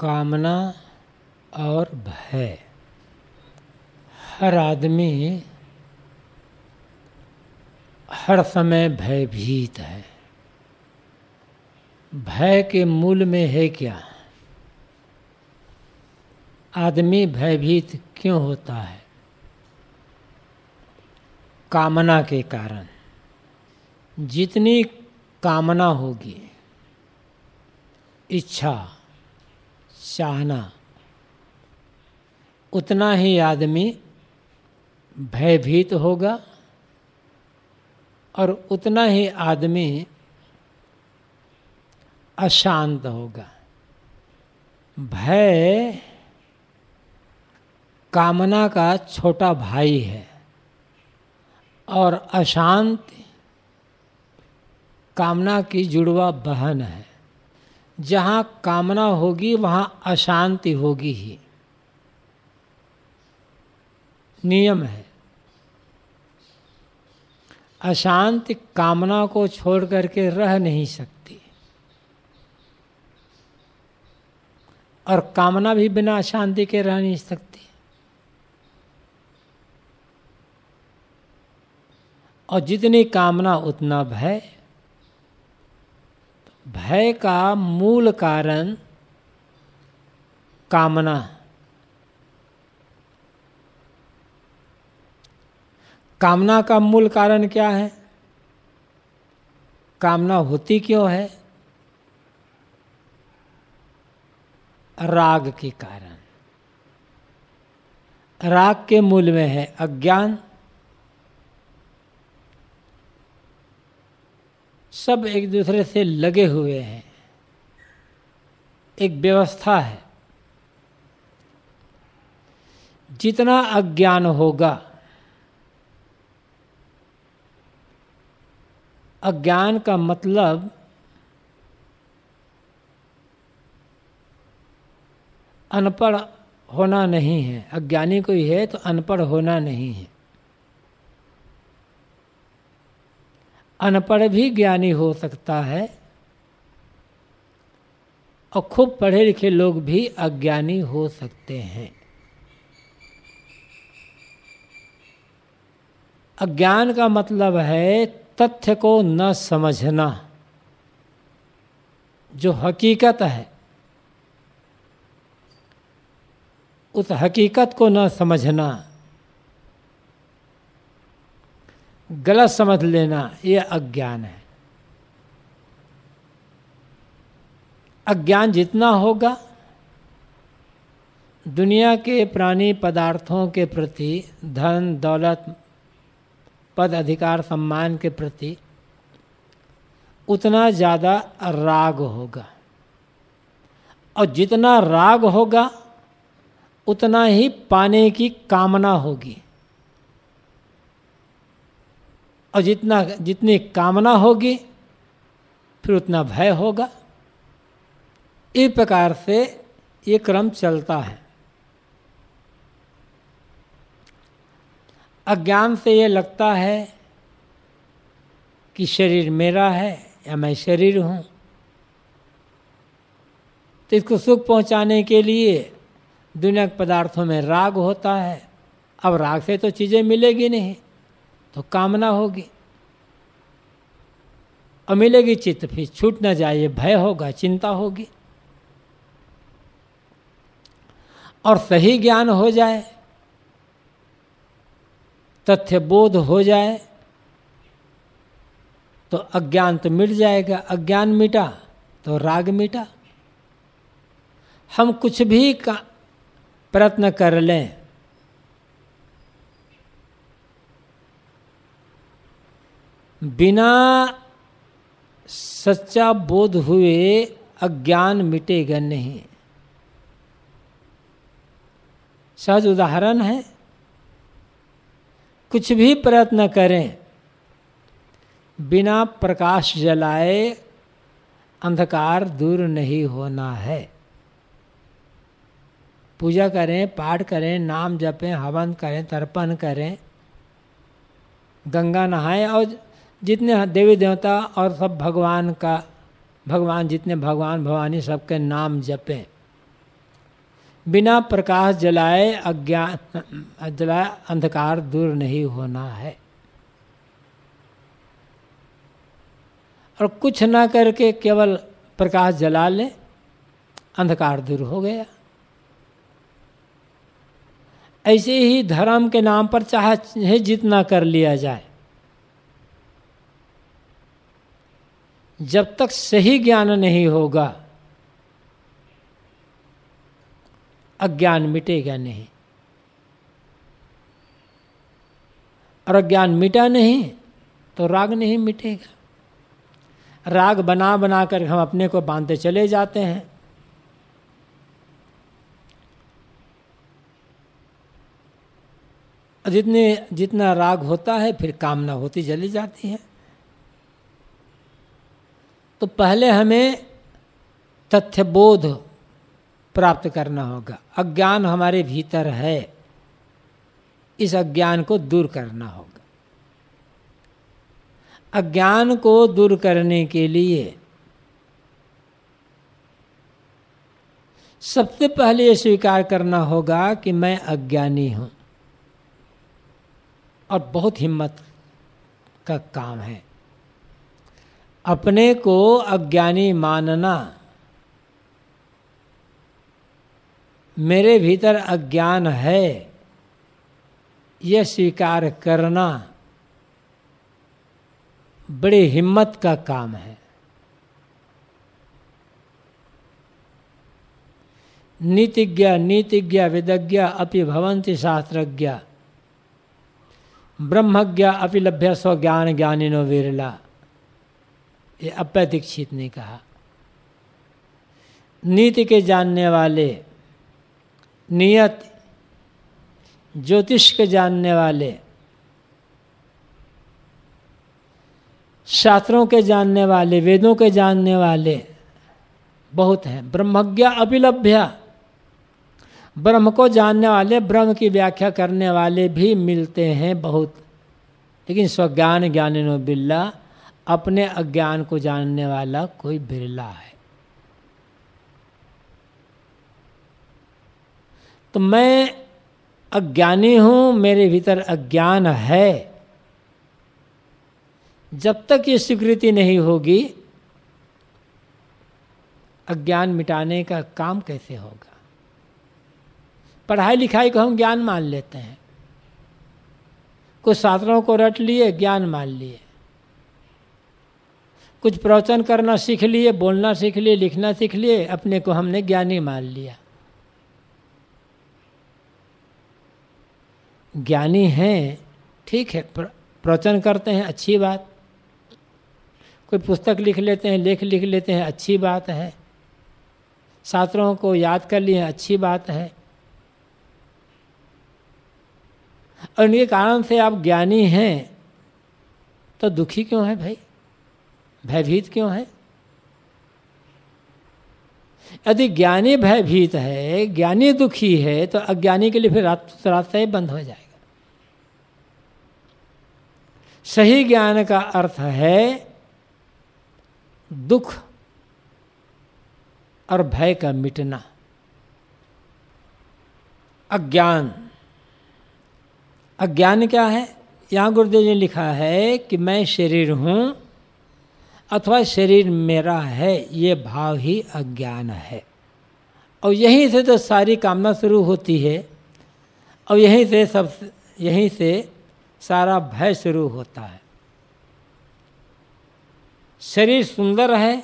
कामना और भय हर आदमी हर समय भयभीत है भय के मूल में है क्या आदमी भयभीत क्यों होता है कामना के कारण जितनी कामना होगी इच्छा चाहना उतना ही आदमी भयभीत होगा और उतना ही आदमी अशांत होगा भय कामना का छोटा भाई है और अशांत कामना की जुड़वा बहन है जहाँ कामना होगी वहाँ अशांति होगी ही नियम है अशांति कामना को छोड़ करके रह नहीं सकती और कामना भी बिना अशांति के रह नहीं सकती और जितनी कामना उतना भय भय का मूल कारण कामना कामना का मूल कारण क्या है कामना होती क्यों है राग के कारण राग के मूल में है अज्ञान सब एक दूसरे से लगे हुए हैं एक व्यवस्था है जितना अज्ञान होगा अज्ञान का मतलब अनपढ़ होना नहीं है अज्ञानी कोई है तो अनपढ़ होना नहीं है अनपढ़ भी ज्ञानी हो सकता है और खूब पढ़े लिखे लोग भी अज्ञानी हो सकते हैं अज्ञान का मतलब है तथ्य को न समझना जो हकीकत है उस हकीकत को न समझना गलत समझ लेना ये अज्ञान है अज्ञान जितना होगा दुनिया के प्राणी पदार्थों के प्रति धन दौलत पद अधिकार सम्मान के प्रति उतना ज़्यादा राग होगा और जितना राग होगा उतना ही पाने की कामना होगी और जितना जितनी कामना होगी फिर उतना भय होगा इस प्रकार से ये क्रम चलता है अज्ञान से ये लगता है कि शरीर मेरा है या मैं शरीर हूँ तो इसको सुख पहुँचाने के लिए दुनिया के पदार्थों में राग होता है अब राग से तो चीज़ें मिलेगी नहीं तो कामना होगी और मिलेगी चित्त फिर छूट ना जाए भय होगा चिंता होगी और सही ज्ञान हो जाए तथ्य बोध हो जाए तो अज्ञान तो मिट जाएगा अज्ञान मिटा तो राग मिटा हम कुछ भी का प्रयत्न कर लें बिना सच्चा बोध हुए अज्ञान मिटेगा नहीं सहज उदाहरण है कुछ भी प्रयत्न करें बिना प्रकाश जलाए अंधकार दूर नहीं होना है पूजा करें पाठ करें नाम जपें हवन करें तर्पण करें गंगा नहाएं और जितने देवी देवता और सब भगवान का भगवान जितने भगवान भवानी सबके नाम जपें बिना प्रकाश जलाए अज्ञान जलाए अंधकार दूर नहीं होना है और कुछ ना करके केवल प्रकाश जला लें अंधकार दूर हो गया ऐसे ही धर्म के नाम पर चाहे जितना कर लिया जाए जब तक सही ज्ञान नहीं होगा अज्ञान मिटेगा नहीं और अज्ञान मिटा नहीं तो राग नहीं मिटेगा राग बना बना कर हम अपने को बांधते चले जाते हैं जितने जितना राग होता है फिर कामना होती चली जाती है तो पहले हमें तथ्य बोध प्राप्त करना होगा अज्ञान हमारे भीतर है इस अज्ञान को दूर करना होगा अज्ञान को दूर करने के लिए सबसे पहले यह स्वीकार करना होगा कि मैं अज्ञानी हूँ और बहुत हिम्मत का काम है अपने को अज्ञानी मानना मेरे भीतर अज्ञान है यह स्वीकार करना बड़ी हिम्मत का काम है नीतिज्ञ नीतिज्ञ विदज्ञ अपि भवंति शास्त्रज्ञ ब्रह्मज्ञ अपि लभ्य स्व ज्ञान ज्ञानिनो विरला ये अप्पा दीक्षित ने कहा नीति के जानने वाले नियत ज्योतिष के जानने वाले शास्त्रों के जानने वाले वेदों के जानने वाले बहुत हैं ब्रह्मज्ञा अभिलभ्य ब्रह्म को जानने वाले ब्रह्म की व्याख्या करने वाले भी मिलते हैं बहुत लेकिन स्वज्ञान ज्ञानिनो बिल्ला अपने अज्ञान को जानने वाला कोई बिरला है तो मैं अज्ञानी हूं मेरे भीतर अज्ञान है जब तक ये स्वीकृति नहीं होगी अज्ञान मिटाने का काम कैसे होगा पढ़ाई लिखाई को हम ज्ञान मान लेते हैं कुछ छात्रों को रट लिए ज्ञान मान लिए कुछ प्रवचन करना सीख लिए बोलना सीख लिए लिखना सीख लिए अपने को हमने ज्ञानी मान लिया ज्ञानी हैं ठीक है प्रवचन करते हैं अच्छी बात कोई पुस्तक लिख लेते हैं लेख लिख लेते हैं अच्छी बात है छात्रों को याद कर लिए अच्छी बात है और इनके कारण से आप ज्ञानी हैं तो दुखी क्यों है भाई भयभीत क्यों है यदि ज्ञानी भयभीत है ज्ञानी दुखी है तो अज्ञानी के लिए फिर रास्ता तो ही बंद हो जाएगा सही ज्ञान का अर्थ है दुख और भय का मिटना अज्ञान अज्ञान क्या है यहां गुरुदेव ने लिखा है कि मैं शरीर हूं अथवा शरीर मेरा है ये भाव ही अज्ञान है और यहीं से तो सारी कामना शुरू होती है और यहीं से सब यहीं से सारा भय शुरू होता है शरीर सुंदर है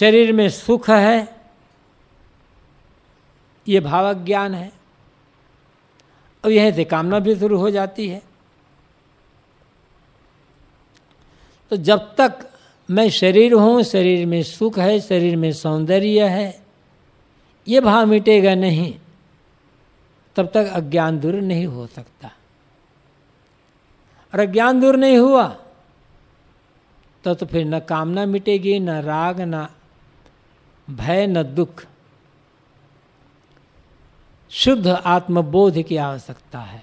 शरीर में सुख है ये भाव अज्ञान है और यहीं से कामना भी शुरू हो जाती है तो जब तक मैं शरीर हूँ शरीर में सुख है शरीर में सौंदर्य है ये भाव मिटेगा नहीं तब तक अज्ञान दूर नहीं हो सकता और अज्ञान दूर नहीं हुआ तो तो फिर न कामना मिटेगी न राग न भय न दुख शुद्ध आत्मबोध की आवश्यकता है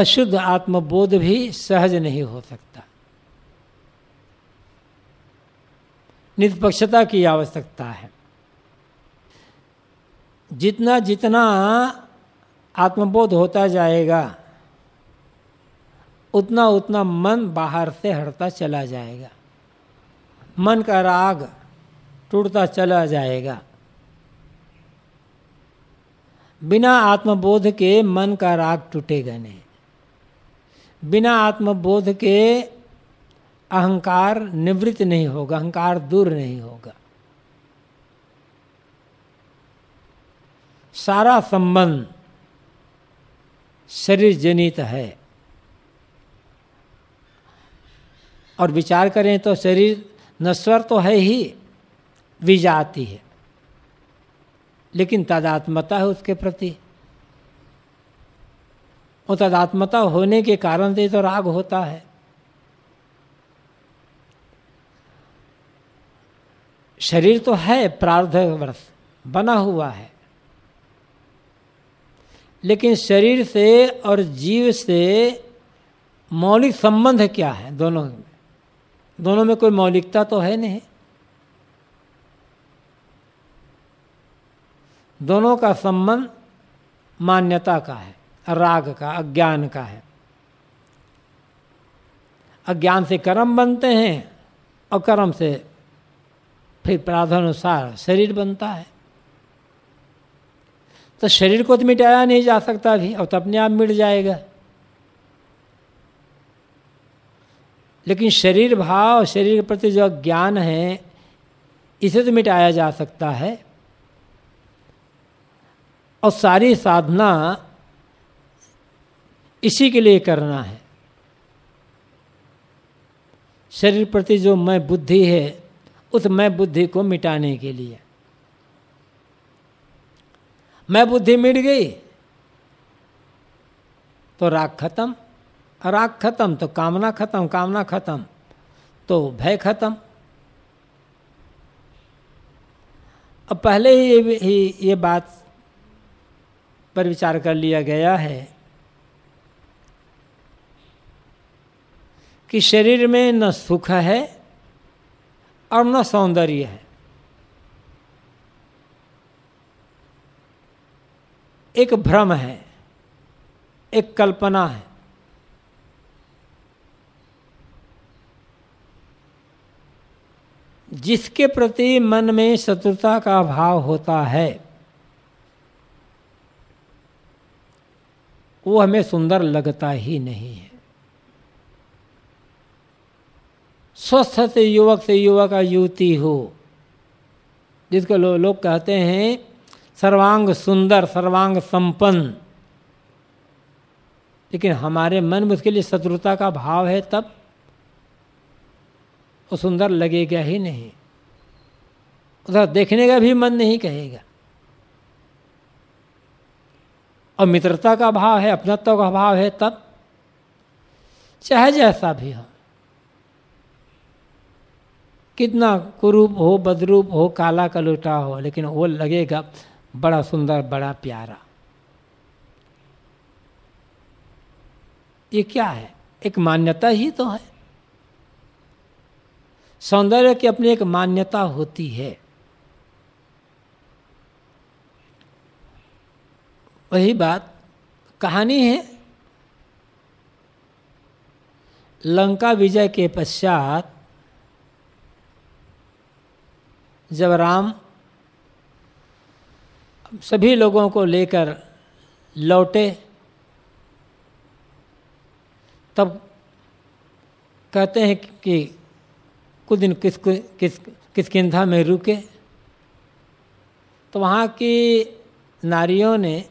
अशुद्ध आत्मबोध भी सहज नहीं हो सकता निष्पक्षता की आवश्यकता है जितना जितना आत्मबोध होता जाएगा उतना उतना मन बाहर से हटता चला जाएगा मन का राग टूटता चला जाएगा बिना आत्मबोध के मन का राग टूटेगा नहीं बिना आत्मबोध के अहंकार निवृत्त नहीं होगा अहंकार दूर नहीं होगा सारा संबंध शरीर जनित है और विचार करें तो शरीर नश्वर तो है ही विजाती है लेकिन तादात्मता है उसके प्रति और तदात्मता होने के कारण से तो राग होता है शरीर तो है प्रार्ध वर्ष बना हुआ है लेकिन शरीर से और जीव से मौलिक संबंध क्या है दोनों में दोनों में कोई मौलिकता तो है नहीं दोनों का संबंध मान्यता का है राग का अज्ञान का है अज्ञान से कर्म बनते हैं और कर्म से फिर प्राधानुसार शरीर बनता है तो शरीर को तो मिटाया नहीं जा सकता अभी और तो अपने आप मिट जाएगा लेकिन शरीर भाव शरीर के प्रति जो ज्ञान है इसे तो मिटाया जा सकता है और सारी साधना इसी के लिए करना है शरीर प्रति जो मैं बुद्धि है उस मैं बुद्धि को मिटाने के लिए मैं बुद्धि मिट गई तो राग खत्म राग खत्म तो कामना खत्म कामना खत्म तो भय खत्म अब पहले ही ये, ही ये बात पर विचार कर लिया गया है कि शरीर में न सुख है और न सौंदर्य है एक भ्रम है एक कल्पना है जिसके प्रति मन में शत्रुता का भाव होता है वो हमें सुंदर लगता ही नहीं है स्वस्थ से युवक से युवक युवती हो जिसको लो, लोग कहते हैं सर्वांग सुंदर सर्वांग संपन्न लेकिन हमारे मन में उसके लिए शत्रुता का भाव है तब वो सुंदर लगेगा ही नहीं उधर देखने का भी मन नहीं कहेगा और मित्रता का भाव है अपनत्व का भाव है तब चाहे जैसा भी हो कितना कुरूप हो बदरूप हो काला कलुटा हो लेकिन वो लगेगा बड़ा सुंदर बड़ा प्यारा ये क्या है एक मान्यता ही तो है सौंदर्य की अपनी एक मान्यता होती है वही बात कहानी है लंका विजय के पश्चात जब राम सभी लोगों को लेकर लौटे तब कहते हैं कि कुछ दिन किस किस किस किंधा में रुके तो वहाँ की नारियों ने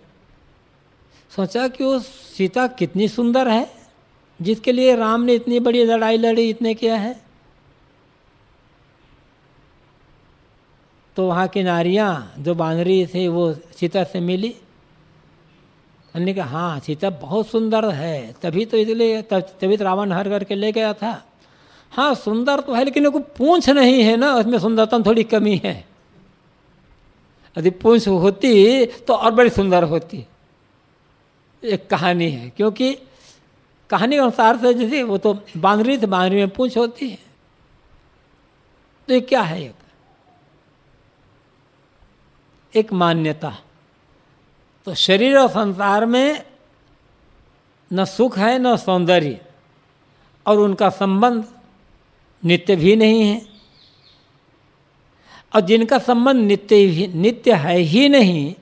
सोचा कि वो सीता कितनी सुंदर है जिसके लिए राम ने इतनी बड़ी लड़ाई लड़ी इतने किया है तो वहाँ की नारियाँ जो बांधरी थी वो सीता से मिली अन्य कहा हाँ सीता बहुत सुंदर है तभी तो इसलिए तभी तो रावण हर करके ले गया था हाँ सुंदर तो है लेकिन उनको पूंछ नहीं है ना उसमें सुंदरता थोड़ी कमी है यदि पूंछ होती तो और बड़ी सुंदर होती एक कहानी है क्योंकि कहानी के अनुसार से जैसे वो तो बांधरी थी बांधरी में पूंछ होती है तो ये क्या है एक एक मान्यता तो शरीर और संसार में न सुख है न सौंदर्य और उनका संबंध नित्य भी नहीं है और जिनका संबंध नित्य ही नित्य है ही नहीं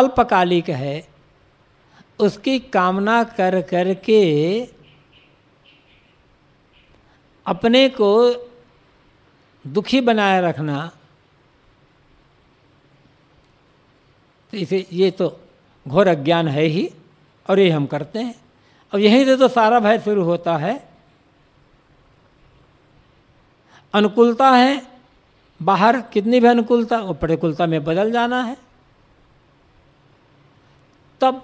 अल्पकालिक है उसकी कामना कर कर के अपने को दुखी बनाए रखना तो इसे ये तो घोर अज्ञान है ही और ये हम करते हैं अब यहीं से तो सारा भय शुरू होता है अनुकूलता है बाहर कितनी भी अनुकूलता वो प्रतिकूलता में बदल जाना है तब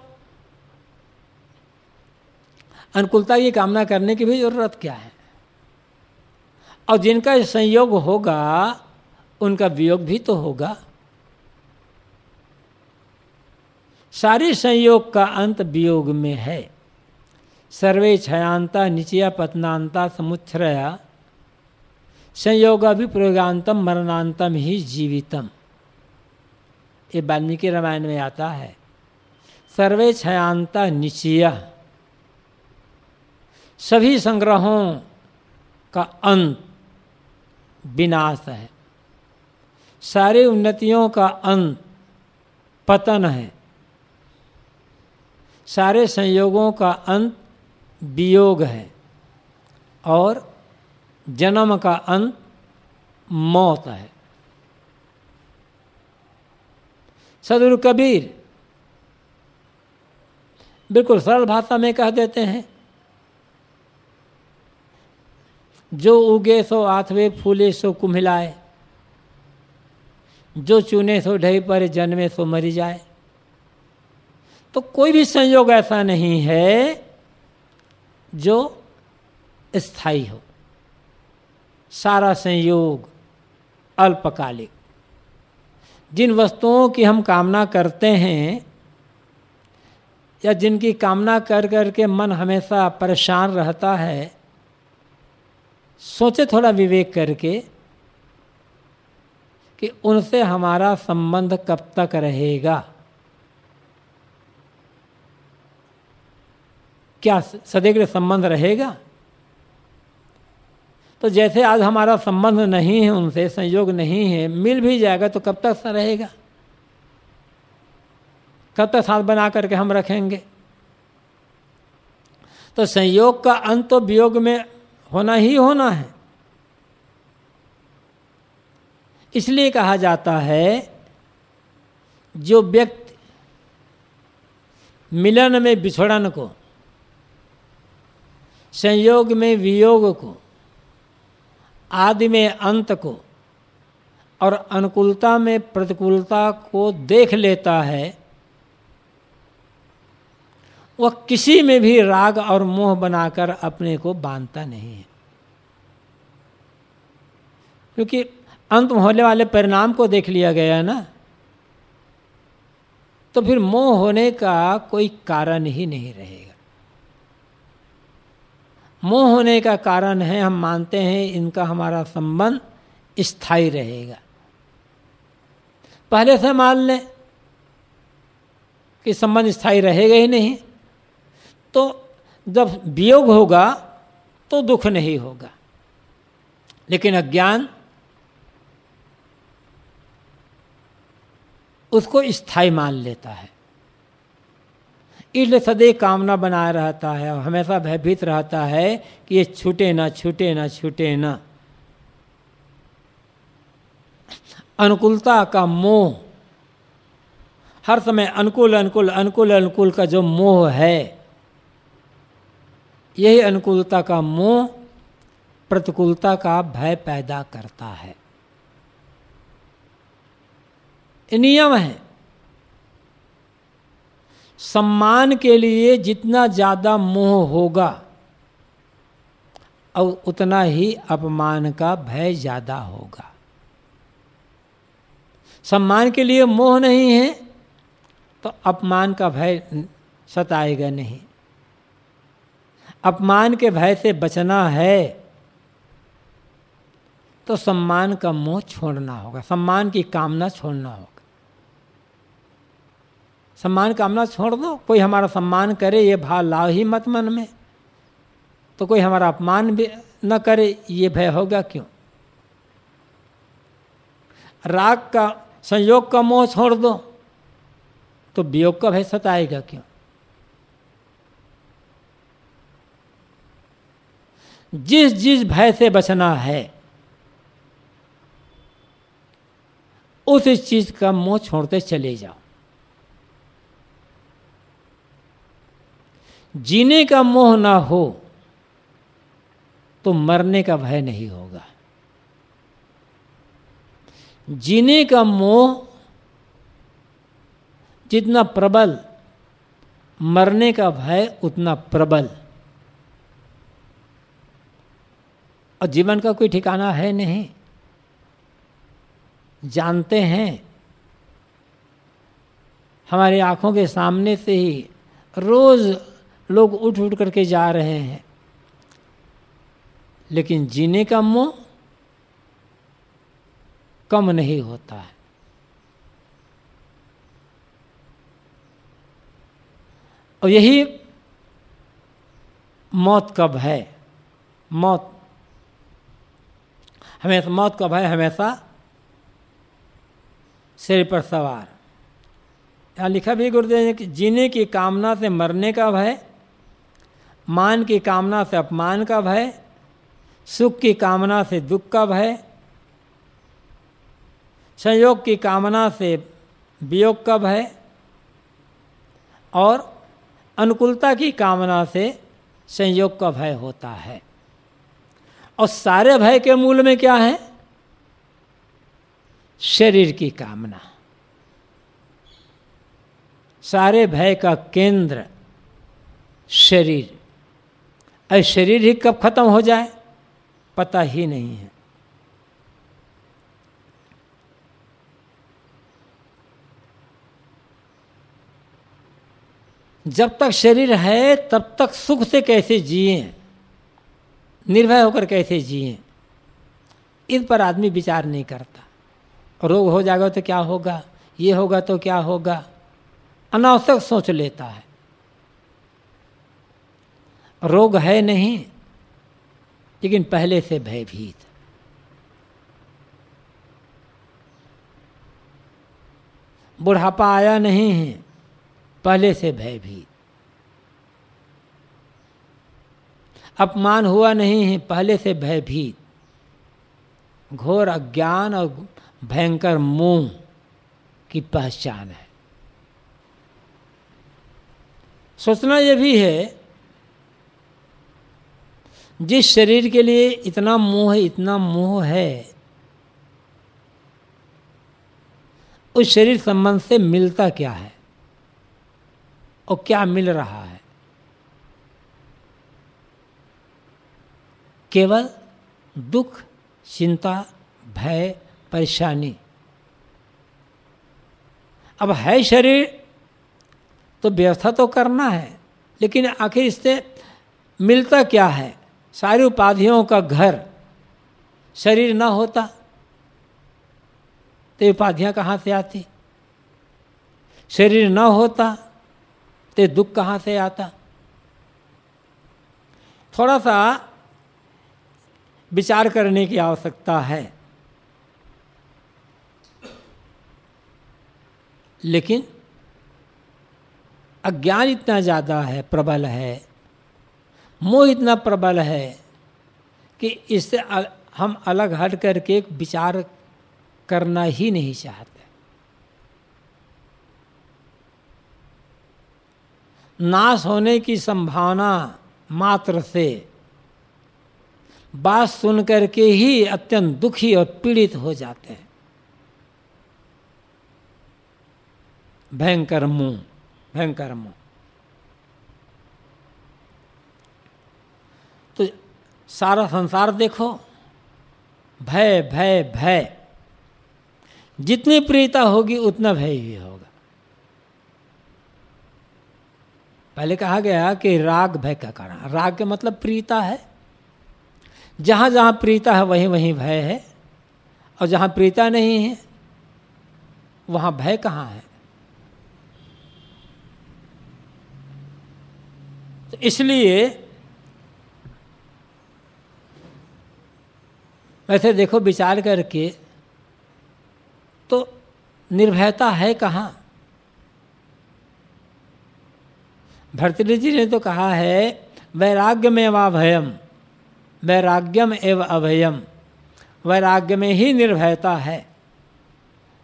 अनुकूलता की कामना करने की भी ज़रूरत क्या है और जिनका संयोग होगा उनका वियोग भी तो होगा सारे संयोग का अंत वियोग में है सर्वे क्षयांता निचया पतनांता समुच्छ्रया संयोग अभिप्रयोगांतम मरणांतम ही जीवितम ये वाल्मीकि रामायण में आता है सर्वे क्षयांता निचया सभी संग्रहों का अंत विनाश है सारे उन्नतियों का अंत पतन है सारे संयोगों का अंत वियोग है और जन्म का अंत मौत है सदगुरु कबीर बिल्कुल सरल भाषा में कह देते हैं जो उगे सो आथवे फूले सो कुम्हिलाए जो चुने सो ढही पर जन्मे सो मरी जाए तो कोई भी संयोग ऐसा नहीं है जो स्थायी हो सारा संयोग अल्पकालिक जिन वस्तुओं की हम कामना करते हैं या जिनकी कामना कर कर के मन हमेशा परेशान रहता है सोचे थोड़ा विवेक करके कि उनसे हमारा संबंध कब तक रहेगा क्या सदैव संबंध रहेगा तो जैसे आज हमारा संबंध नहीं है उनसे संयोग नहीं है मिल भी जाएगा तो कब तक रहेगा कब तक साथ बना करके हम रखेंगे तो संयोग का अंत तो वियोग में होना ही होना है इसलिए कहा जाता है जो व्यक्ति मिलन में बिछड़न को संयोग में वियोग को आदि में अंत को और अनुकूलता में प्रतिकूलता को देख लेता है वह किसी में भी राग और मोह बनाकर अपने को बांधता नहीं है क्योंकि अंत में होने वाले परिणाम को देख लिया गया ना तो फिर मोह होने का कोई कारण ही नहीं रहेगा मोह होने का कारण है हम मानते हैं इनका हमारा संबंध स्थायी रहेगा पहले से मान लें कि संबंध स्थायी रहेगा ही नहीं तो जब वियोग होगा तो दुख नहीं होगा लेकिन अज्ञान उसको स्थायी मान लेता है इसलिए सदैव कामना बनाए रहता है और हमेशा भयभीत रहता है कि ये छूटे ना छूटे ना छूटे ना अनुकूलता का मोह हर समय अनुकूल अनुकूल अनुकूल अनुकूल का जो मोह है यही अनुकूलता का मोह प्रतिकूलता का भय पैदा करता है नियम है सम्मान के लिए जितना ज़्यादा मोह होगा और उतना ही अपमान का भय ज़्यादा होगा सम्मान के लिए मोह नहीं है तो अपमान का भय सताएगा नहीं अपमान के भय से बचना है तो सम्मान का मोह छोड़ना होगा सम्मान की कामना छोड़ना होगा सम्मान कामना छोड़ दो कोई हमारा सम्मान करे ये भाव लाओ ही मत मन में तो कोई हमारा अपमान भी न करे ये भय होगा क्यों राग का संयोग का मोह छोड़ दो तो वियोग का भय सताएगा क्यों जिस जिस भय से बचना है उस चीज का मोह छोड़ते चले जाओ जीने का मोह ना हो तो मरने का भय नहीं होगा जीने का मोह जितना प्रबल मरने का भय उतना प्रबल और जीवन का कोई ठिकाना है नहीं जानते हैं हमारी आंखों के सामने से ही रोज़ लोग उठ उठ करके जा रहे हैं लेकिन जीने का मोह कम नहीं होता है और यही मौत का भय मौत हमेशा मौत का भय हमेशा सिर पर सवार यहाँ लिखा भी गुरुदेव ने कि जीने की कामना से मरने का भय मान की कामना से अपमान का भय सुख की कामना से दुख का भय संयोग की कामना से वियोग का भय और अनुकूलता की कामना से संयोग का भय होता है और सारे भय के मूल में क्या है शरीर की कामना सारे भय का केंद्र शरीर अरे शरीर ही कब खत्म हो जाए पता ही नहीं है जब तक शरीर है तब तक सुख से कैसे जिए निर्भय होकर कैसे जिए इन पर आदमी विचार नहीं करता रोग हो जाएगा तो क्या होगा ये होगा तो क्या होगा अनावश्यक सोच लेता है रोग है नहीं लेकिन पहले से भयभीत बुढ़ापा आया नहीं है पहले से भयभीत अपमान हुआ नहीं है पहले से भयभीत घोर अज्ञान और भयंकर मोह की पहचान है सोचना यह भी है जिस शरीर के लिए इतना मोह इतना मोह है उस शरीर संबंध से मिलता क्या है और क्या मिल रहा है केवल दुख चिंता भय परेशानी अब है शरीर तो व्यवस्था तो करना है लेकिन आखिर इससे मिलता क्या है सारी उपाधियों का घर शरीर न होता तो उपाधियां कहाँ से आती शरीर न होता तो दुख कहाँ से आता थोड़ा सा विचार करने की आवश्यकता है लेकिन अज्ञान इतना ज़्यादा है प्रबल है मोह इतना प्रबल है कि इससे हम अलग हट करके एक विचार करना ही नहीं चाहते नाश होने की संभावना मात्र से बात सुन करके ही अत्यंत दुखी और पीड़ित हो जाते हैं भयंकर मुंह भयंकर मुंह सारा संसार देखो भय भय भय जितनी प्रियता होगी उतना भय ही होगा पहले कहा गया कि राग भय का कारण राग के मतलब प्रीता है जहां जहां प्रीता है वहीं वहीं भय है और जहां प्रीता नहीं है वहां भय कहाँ है तो इसलिए वैसे देखो विचार करके तो निर्भयता है कहाँ भरतरी जी ने तो कहा है वैराग्य में अभयम वैराग्यम एवं अभयम वैराग्य में ही निर्भयता है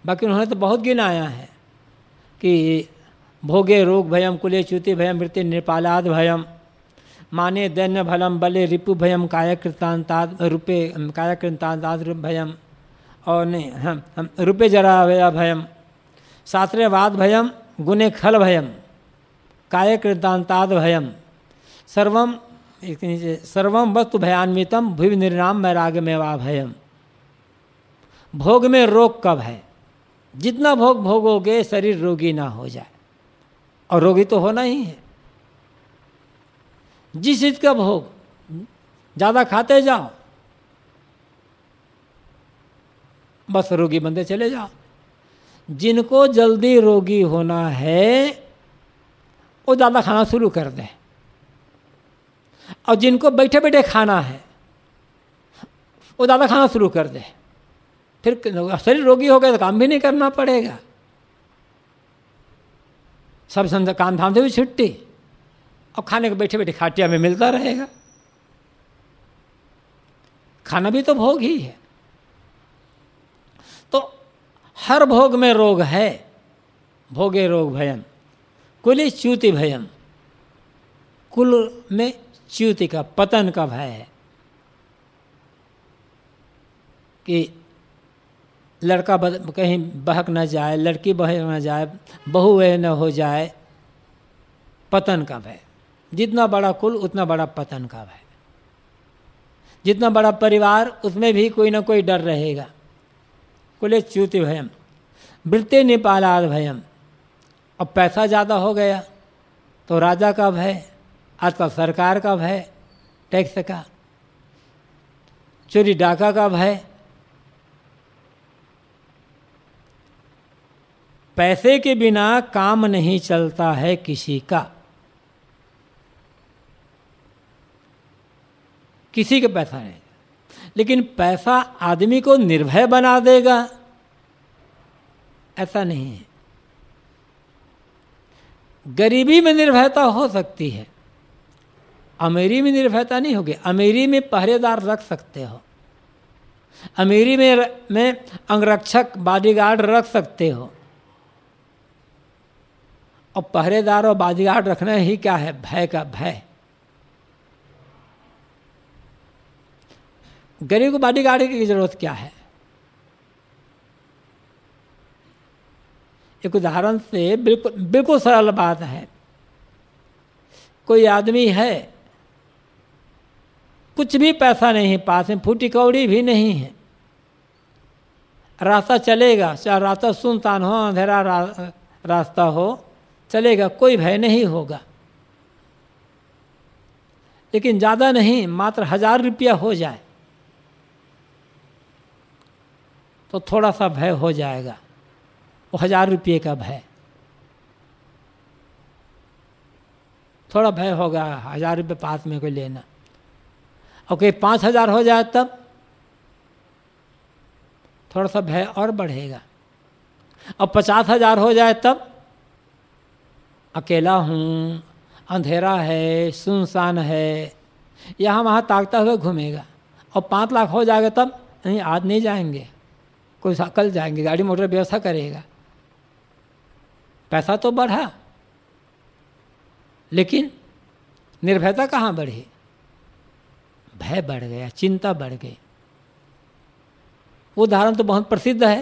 बाकी उन्होंने तो बहुत गिनाया है कि भोगे रोग भयम कुले च्युति भयम वृत्ति निपालाद भयम माने दैन्य भलम बले रिपु भयम कायकृतांताद रूपे कायकृतांताद भयम और नहीं हम हम रुपे जरा भया भयम सातरे वाद भयम गुने खल भयम कायकृतांताद भयम सर्वम सर्व सर्वम वस्तु भयान्वितम भुवि निर्णाम वैराग में वा भयम भोग में रोग कब है जितना भोग भोगोगे शरीर रोगी ना हो जाए और रोगी तो होना ही है जिस चीज का भोग ज़्यादा खाते जाओ बस रोगी बंदे चले जाओ जिनको जल्दी रोगी होना है वो ज़्यादा खाना शुरू कर दें और जिनको बैठे बैठे खाना है वो ज़्यादा खाना शुरू कर दें फिर शरीर रोगी हो गया तो काम भी नहीं करना पड़ेगा सब काम धाम से भी छुट्टी और खाने को बैठे बैठे खाटिया में मिलता रहेगा खाना भी तो भोग ही है तो हर भोग में रोग है भोगे रोग भयम कुल च्युति भयम कुल में च्युति का पतन का भय है कि लड़का बद, कहीं बहक ना जाए लड़की बहक न जाए बहु वह न हो जाए पतन का भय जितना बड़ा कुल उतना बड़ा पतन का भय जितना बड़ा परिवार उसमें भी कोई ना कोई डर रहेगा कुले च्युति भयम वृत्ति निपालाद भयम अब पैसा ज़्यादा हो गया तो राजा का भय अथवा सरकार का भय टैक्स का चोरी डाका का भय पैसे के बिना काम नहीं चलता है किसी का किसी के पैसा नहीं लेकिन पैसा आदमी को निर्भय बना देगा ऐसा नहीं है गरीबी में निर्भयता हो सकती है अमीरी में निर्भयता नहीं होगी अमीरी में पहरेदार रख सकते हो अमीरी में में अंगरक्षक बॉडीगार्ड रख सकते हो और पहरेदार और बॉडीगार्ड रखना ही क्या है भय का भय गरीब को बॉडी गार्ड की जरूरत क्या है एक उदाहरण से बिल्कुल बिल्कुल सरल बात है कोई आदमी है कुछ भी पैसा नहीं पास में फूटी कौड़ी भी नहीं है रास्ता चलेगा चाहे रास्ता सुनसान हो अंधेरा रा, रास्ता हो चलेगा कोई भय नहीं होगा लेकिन ज़्यादा नहीं मात्र हजार रुपया हो जाए तो थोड़ा सा भय हो जाएगा वो हज़ार रुपये का भय थोड़ा भय होगा हज़ार रुपये पास में कोई लेना और कहीं पाँच हज़ार हो जाए तब थोड़ा सा भय और बढ़ेगा अब पचास हज़ार हो जाए तब अकेला हूँ अंधेरा है सुनसान है यहाँ वहाँ ताकता हुआ घूमेगा और पाँच लाख हो जाएगा तब नहीं आज नहीं जाएंगे कोई कल जाएंगे गाड़ी मोटर व्यवस्था करेगा पैसा तो बढ़ा लेकिन निर्भयता कहाँ बढ़ी भय बढ़ गया चिंता बढ़ गई उदाहरण तो बहुत प्रसिद्ध है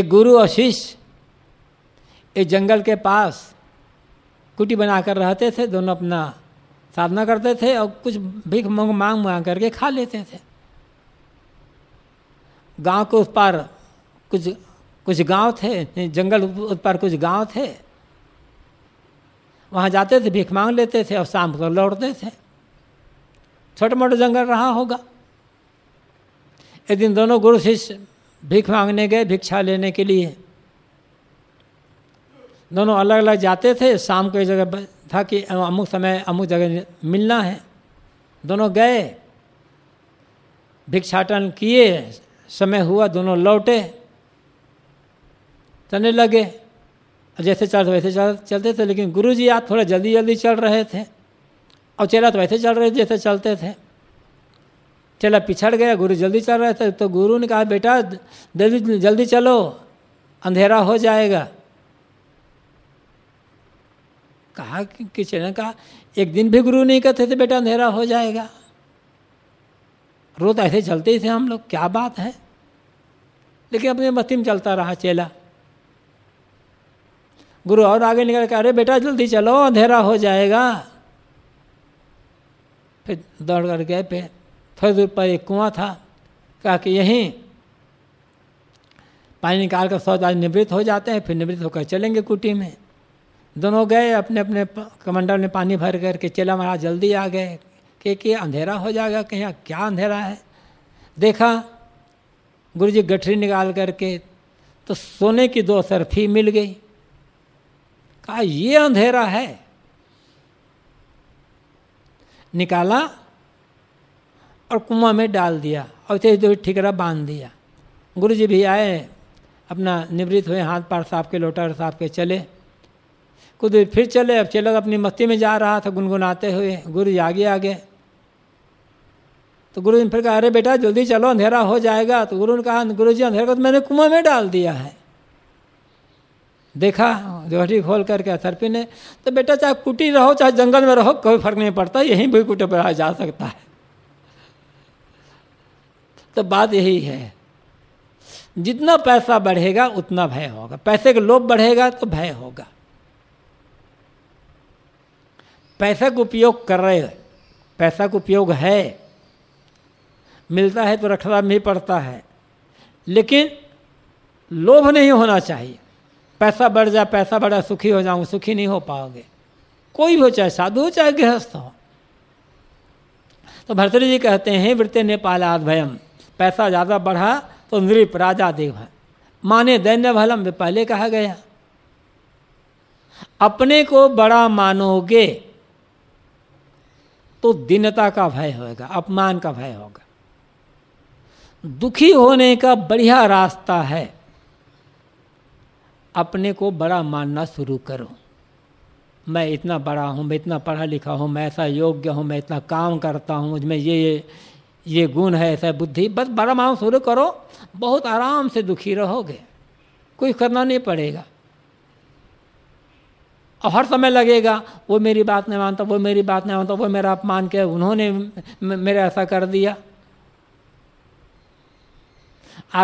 एक गुरु और शिष्य एक जंगल के पास कुटी बनाकर रहते थे दोनों अपना साधना करते थे और कुछ भीख मांग मांग करके खा लेते थे गांव के उस पार कुछ कुछ गांव थे जंगल उस पार कुछ गांव थे वहाँ जाते थे भीख मांग लेते थे और शाम को लौटते थे छोटा मोटा जंगल रहा होगा एक दिन दोनों गुरु शिष्य भीख मांगने गए भिक्षा लेने के लिए दोनों अलग अलग जाते थे शाम को एक जगह था कि अमुक समय अमुक जगह मिलना है दोनों गए भिक्षाटन किए समय हुआ दोनों लौटे चलने लगे जैसे चल वैसे चल चलते थे लेकिन गुरु जी आप थोड़ा जल्दी जल्दी चल रहे थे और चेला तो वैसे चल रहे थे जैसे चलते थे चेला पिछड़ गया गुरु जल्दी चल रहे थे तो गुरु ने कहा बेटा जल्दी जल्दी चलो अंधेरा हो जाएगा कहा कि किसी ने कहा एक दिन भी गुरु नहीं कहते थे बेटा अंधेरा हो जाएगा रोज ऐसे चलते ही थे हम लोग क्या बात है लेकिन अपने मस्ती में चलता रहा चेला गुरु और आगे निकल कर अरे बेटा जल्दी चलो अंधेरा हो जाएगा फिर दौड़ कर गए पे थोड़ी दूर पर एक कुआं था कहा कि यहीं पानी निकाल कर सौ आदमी निवृत्त हो जाते हैं फिर निवृत्त होकर चलेंगे कुटी में दोनों गए अपने अपने कमंडल में पानी भर करके चेला महाराज जल्दी आ गए कि कि अंधेरा हो जाएगा कि यहाँ क्या अंधेरा है देखा गुरु जी गठरी निकाल करके तो सोने की दो सरफी मिल गई कहा ये अंधेरा है निकाला और कुआं में डाल दिया और उसे जो ठिकरा बांध दिया गुरु जी भी आए अपना निवृत्त हुए हाथ पार साफ के लोटा और साफ के चले कुछ देर फिर चले अब चेलक तो अपनी मस्ती में जा रहा था गुनगुनाते हुए गुरु जी आगे आगे तो गुरु जी ने फिर कहा अरे बेटा जल्दी चलो अंधेरा हो जाएगा तो गुरु ने कहा गुरु जी अंधेरा को तो मैंने कुआं में डाल दिया है देखा जोहटी खोल करके अथरपी ने तो बेटा चाहे कुटी रहो चाहे जंगल में रहो कोई फर्क नहीं पड़ता यहीं भी कुटे पर जा सकता है तो बात यही है जितना पैसा बढ़ेगा उतना भय होगा पैसे का लोभ बढ़ेगा तो भय होगा पैसा का उपयोग कर रहे हैं पैसा का उपयोग है मिलता है तो रखना भी पड़ता है लेकिन लोभ नहीं होना चाहिए पैसा बढ़ जाए पैसा बढ़ा सुखी हो जाऊँ सुखी नहीं हो पाओगे कोई भी हो चाहे साधु हो चाहे गृहस्थ हो तो भरतरी जी कहते हैं वृत्ते नेपालाद भयम पैसा ज़्यादा बढ़ा तो नृप राजा देव माने दैन्य भलम पहले कहा गया अपने को बड़ा मानोगे तो दिनता का भय होगा अपमान का भय होगा दुखी होने का बढ़िया रास्ता है अपने को बड़ा मानना शुरू करो मैं इतना बड़ा हूँ मैं इतना पढ़ा लिखा हूँ मैं ऐसा योग्य हूँ मैं इतना काम करता हूँ मुझमें ये ये ये गुण है ऐसा बुद्धि बस बड़ा मान शुरू करो बहुत आराम से दुखी रहोगे कोई करना नहीं पड़ेगा अब तो हर समय लगेगा वो मेरी बात नहीं मानता वो मेरी बात नहीं मानता वो मेरा अपमान किया उन्होंने मेरा ऐसा कर दिया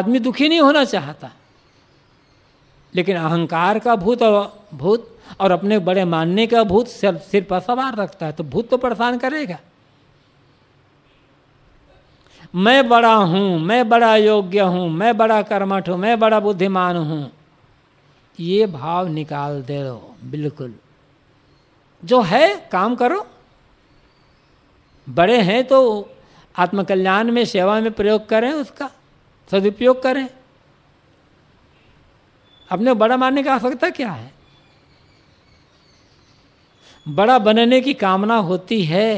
आदमी दुखी नहीं होना चाहता लेकिन अहंकार का भूत और भूत और अपने बड़े मानने का भूत सिर सिर पर सवार रखता है तो भूत तो परेशान करेगा मैं बड़ा हूं मैं बड़ा योग्य हूं मैं बड़ा कर्मठ हूं मैं बड़ा बुद्धिमान हूं ये भाव निकाल दे दो बिल्कुल जो है काम करो बड़े हैं तो आत्मकल्याण में सेवा में प्रयोग करें उसका सदुपयोग करें अपने बड़ा मानने की आवश्यकता क्या है बड़ा बनने की कामना होती है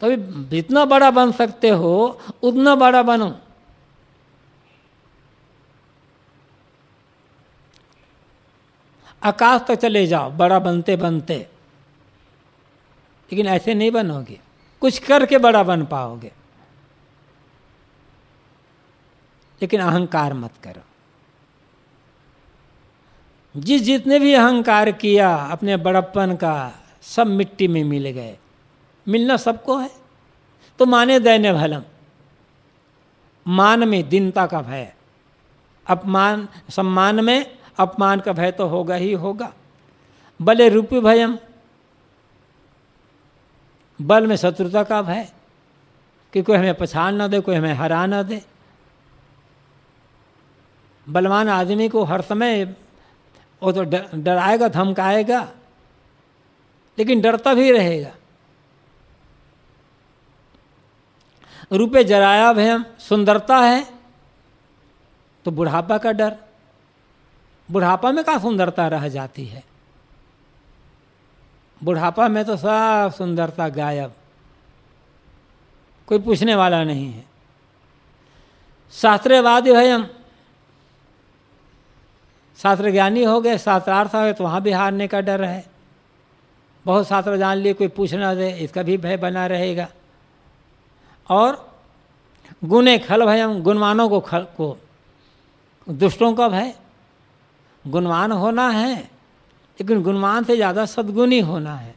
तभी तो जितना बड़ा बन सकते हो उतना बड़ा बनो आकाश तक तो चले जाओ बड़ा बनते बनते लेकिन ऐसे नहीं बनोगे कुछ करके बड़ा बन पाओगे लेकिन अहंकार मत करो जिस जितने भी अहंकार किया अपने बड़प्पन का सब मिट्टी में मिल गए मिलना सबको है तो माने दैन्य भलम मान में दिनता का भय अपमान सम्मान में अपमान का भय तो होगा ही होगा बले रूपी भयम बल में शत्रुता का भय कि कोई हमें पछाड़ ना दे कोई हमें हरा ना दे बलवान आदमी को हर समय वो तो डराएगा धमकाएगा लेकिन डरता भी रहेगा रुपये जराया भयम सुंदरता है तो बुढ़ापा का डर बुढ़ापा में का सुंदरता रह जाती है बुढ़ापा में तो सब सुंदरता गायब कोई पूछने वाला नहीं है शास्त्रवादी है हम शास्त्र ज्ञानी हो गए शास्त्रार्थ हो गए तो वहाँ भी हारने का डर है बहुत शास्त्र जान लिए कोई पूछना दे इसका भी भय बना रहेगा और गुने खल भयम गुणवानों को खल को दुष्टों का भय गुणवान होना है लेकिन गुणवान से ज़्यादा सद्गुणी होना है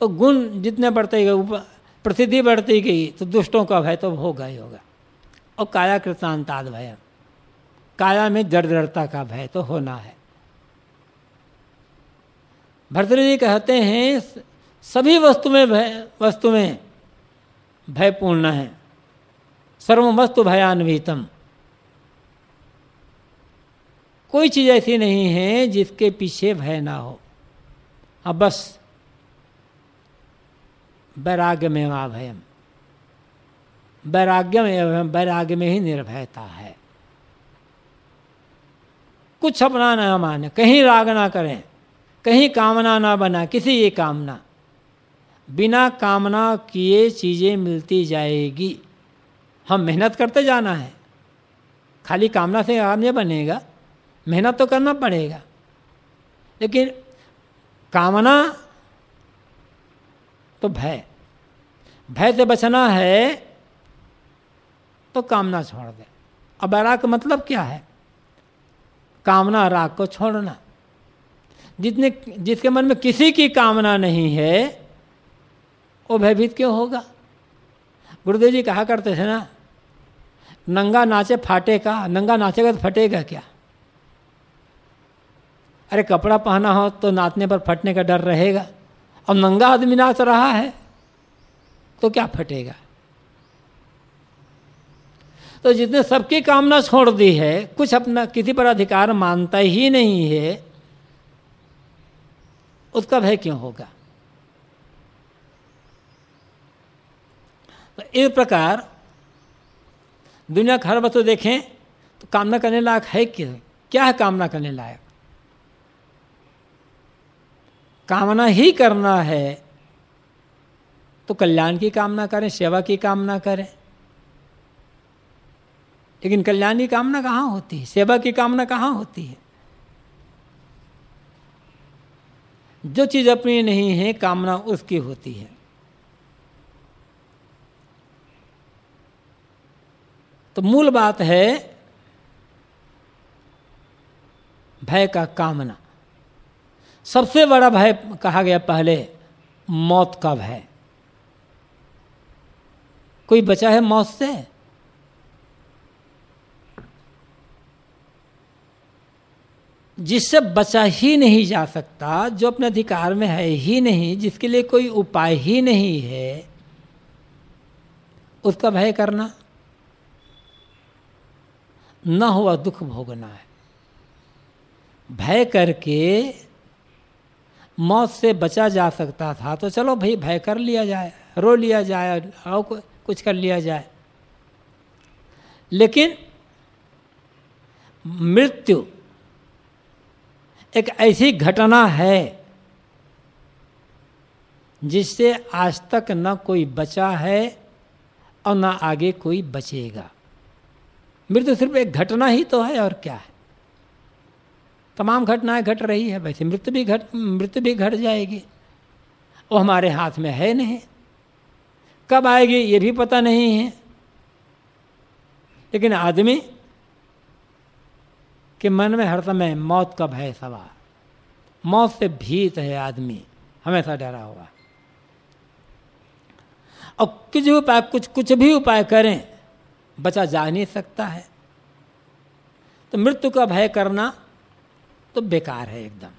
तो गुण जितने बढ़ते गए प्रसिद्धि बढ़ती गई तो दुष्टों का भय तो होगा ही होगा और काया कृतांताद भय काया में जर्जरता का भय तो होना है भरतरी जी कहते हैं सभी वस्तु में भय वस्तु में भयपूर्ण है सर्व वस्तु भयान्वितम कोई चीज़ ऐसी नहीं है जिसके पीछे भय ना हो अब बस वैराग्य वा भयम वैराग्यम एवं वैराग्य में ही निर्भयता है कुछ अपना ना माने कहीं राग ना करें कहीं कामना ना बना किसी ये कामना बिना कामना किए चीज़ें मिलती जाएगी हम मेहनत करते जाना है खाली कामना से काम नहीं बनेगा मेहनत तो करना पड़ेगा लेकिन कामना तो भय भय से बचना है तो कामना छोड़ दे अब राग मतलब क्या है कामना राग को छोड़ना जितने जिसके मन में किसी की कामना नहीं है वो भयभीत क्यों होगा गुरुदेव जी कहा करते थे ना नंगा नाचे फाटे का नंगा नाचेगा तो फटेगा क्या अरे कपड़ा पहना हो तो नाचने पर फटने का डर रहेगा अब नंगा आदमी नाच रहा है तो क्या फटेगा तो जितने सबकी कामना छोड़ दी है कुछ अपना किसी पर अधिकार मानता ही नहीं है उसका भय क्यों होगा तो इस प्रकार दुनिया खर वस्तु देखें तो कामना करने लायक है क्यों क्या है कामना करने लायक कामना ही करना है तो कल्याण की कामना करें सेवा की कामना करें लेकिन कल्याण की कामना कहाँ होती है सेवा की कामना कहाँ होती है जो चीज़ अपनी नहीं है कामना उसकी होती है तो मूल बात है भय का कामना सबसे बड़ा भय कहा गया पहले मौत का भय कोई बचा है मौत से जिससे बचा ही नहीं जा सकता जो अपने अधिकार में है ही नहीं जिसके लिए कोई उपाय ही नहीं है उसका भय करना न हुआ दुख भोगना है भय करके मौत से बचा जा सकता था तो चलो भाई भय कर लिया जाए रो लिया जाए और कुछ कर लिया जाए लेकिन मृत्यु एक ऐसी घटना है जिससे आज तक न कोई बचा है और न आगे कोई बचेगा मृत्यु सिर्फ एक घटना ही तो है और क्या है तमाम घटनाएं घट रही है वैसे मृत्यु भी घट मृत्यु भी घट जाएगी वो हमारे हाथ में है नहीं कब आएगी ये भी पता नहीं है लेकिन आदमी के मन में हर समय मौत का भय सवार मौत से भीत है आदमी हमेशा डरा हुआ और कुछ उपाय कुछ कुछ भी उपाय करें बचा जा नहीं सकता है तो मृत्यु का भय करना तो बेकार है एकदम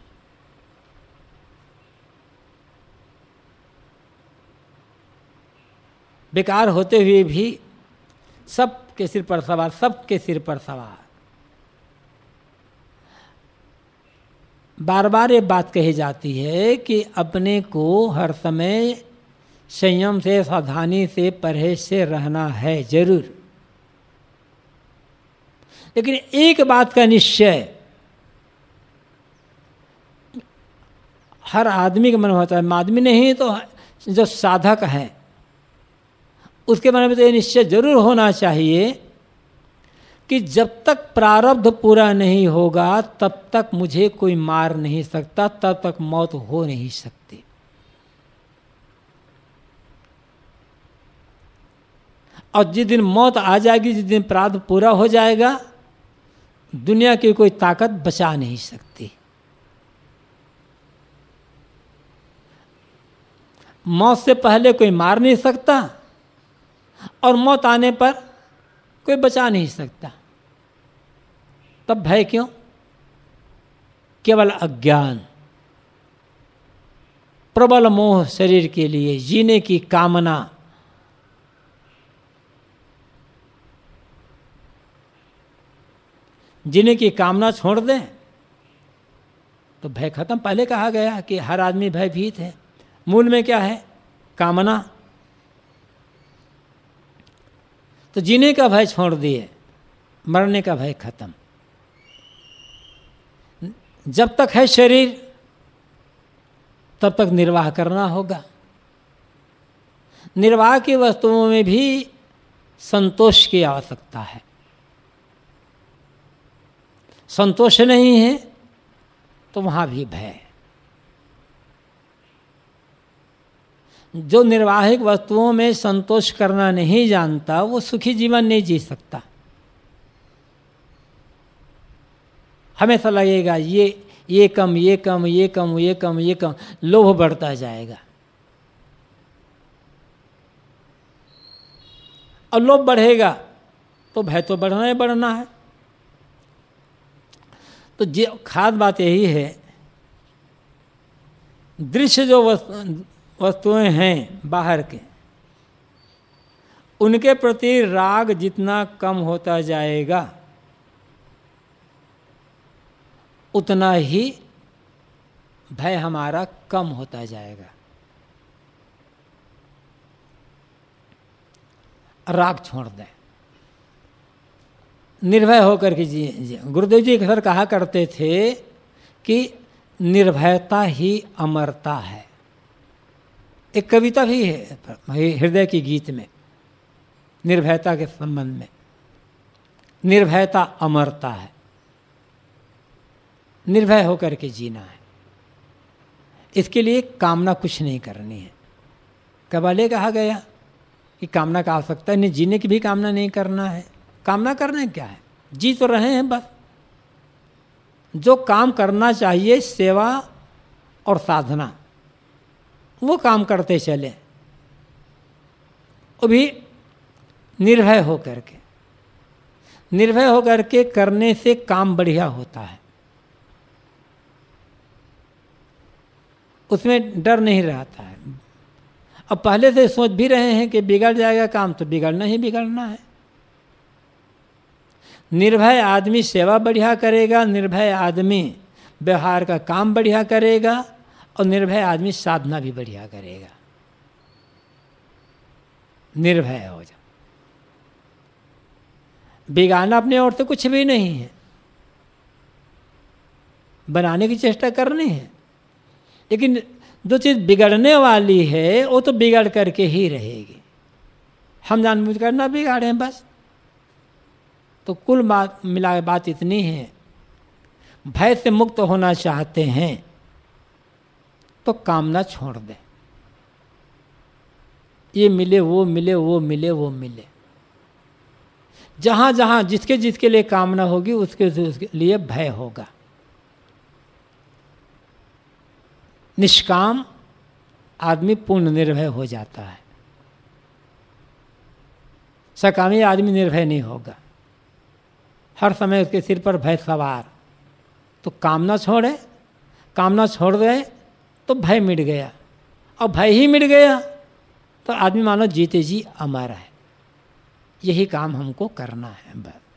बेकार होते हुए भी सब के सिर पर सवार सब के सिर पर सवार बार बार ये बात कही जाती है कि अपने को हर समय संयम से सावधानी से परहेज से रहना है जरूर लेकिन एक बात का निश्चय हर आदमी के मन में होता है आदमी नहीं तो जो साधक है उसके मन में तो ये निश्चय जरूर होना चाहिए कि जब तक प्रारब्ध पूरा नहीं होगा तब तक मुझे कोई मार नहीं सकता तब तक मौत हो नहीं सकती और जिस दिन मौत आ जाएगी जिस दिन प्रारब्ध पूरा हो जाएगा दुनिया की कोई ताकत बचा नहीं सकती मौत से पहले कोई मार नहीं सकता और मौत आने पर कोई बचा नहीं सकता तब भय क्यों केवल अज्ञान प्रबल मोह शरीर के लिए जीने की कामना जीने की कामना छोड़ दें तो भय खत्म पहले कहा गया कि हर आदमी भयभीत है मूल में क्या है कामना तो जीने का भय छोड़ दिए मरने का भय खत्म जब तक है शरीर तब तक निर्वाह करना होगा निर्वाह की वस्तुओं में भी संतोष की आवश्यकता है संतोष नहीं है तो वहाँ भी भय जो निर्वाहिक वस्तुओं में संतोष करना नहीं जानता वो सुखी जीवन नहीं जी सकता हमेशा लगेगा ये ये कम ये कम ये कम ये कम ये कम लोभ बढ़ता जाएगा और लोभ बढ़ेगा तो भय तो बढ़ना ही बढ़ना है तो खास बात यही है दृश्य जो वस्तु वस्तुएं हैं बाहर के उनके प्रति राग जितना कम होता जाएगा उतना ही भय हमारा कम होता जाएगा राग छोड़ दें निर्भय होकर के जिए गुरुदेव जी अक्सर कहा करते थे कि निर्भयता ही अमरता है एक कविता भी है हृदय की गीत में निर्भयता के संबंध में निर्भयता अमरता है निर्भय होकर के जीना है इसके लिए कामना कुछ नहीं करनी है कबाले कहा गया कि कामना का आवश्यकता नहीं जीने की भी कामना नहीं करना है कामना करने क्या है जी तो रहे हैं बस जो काम करना चाहिए सेवा और साधना वो काम करते चले वो भी निर्भय होकर के निर्भय होकर के करने से काम बढ़िया होता है उसमें डर नहीं रहता है अब पहले से सोच भी रहे हैं कि बिगड़ जाएगा काम तो बिगड़ना ही बिगड़ना है निर्भय आदमी सेवा बढ़िया करेगा निर्भय आदमी व्यवहार का काम बढ़िया करेगा और निर्भय आदमी साधना भी बढ़िया करेगा निर्भय हो जा बिगाना अपने और तो कुछ भी नहीं है बनाने की चेष्टा करनी है लेकिन जो चीज़ बिगड़ने वाली है वो तो बिगड़ करके ही रहेगी हम जानबूझ कर ना बिगाड़े बस तो कुल बात मिला बात इतनी है भय से मुक्त होना चाहते हैं तो कामना छोड़ दे ये मिले वो मिले वो मिले वो मिले जहाँ जहाँ जिसके जिसके लिए कामना होगी उसके उसके लिए भय होगा निष्काम आदमी पूर्ण निर्भय हो जाता है सकामी आदमी निर्भय नहीं होगा हर समय उसके सिर पर भय सवार तो कामना छोड़े कामना छोड़ दे तो भय मिट गया और भय ही मिट गया तो आदमी मानो जीते जी हमारा है यही काम हमको करना है बस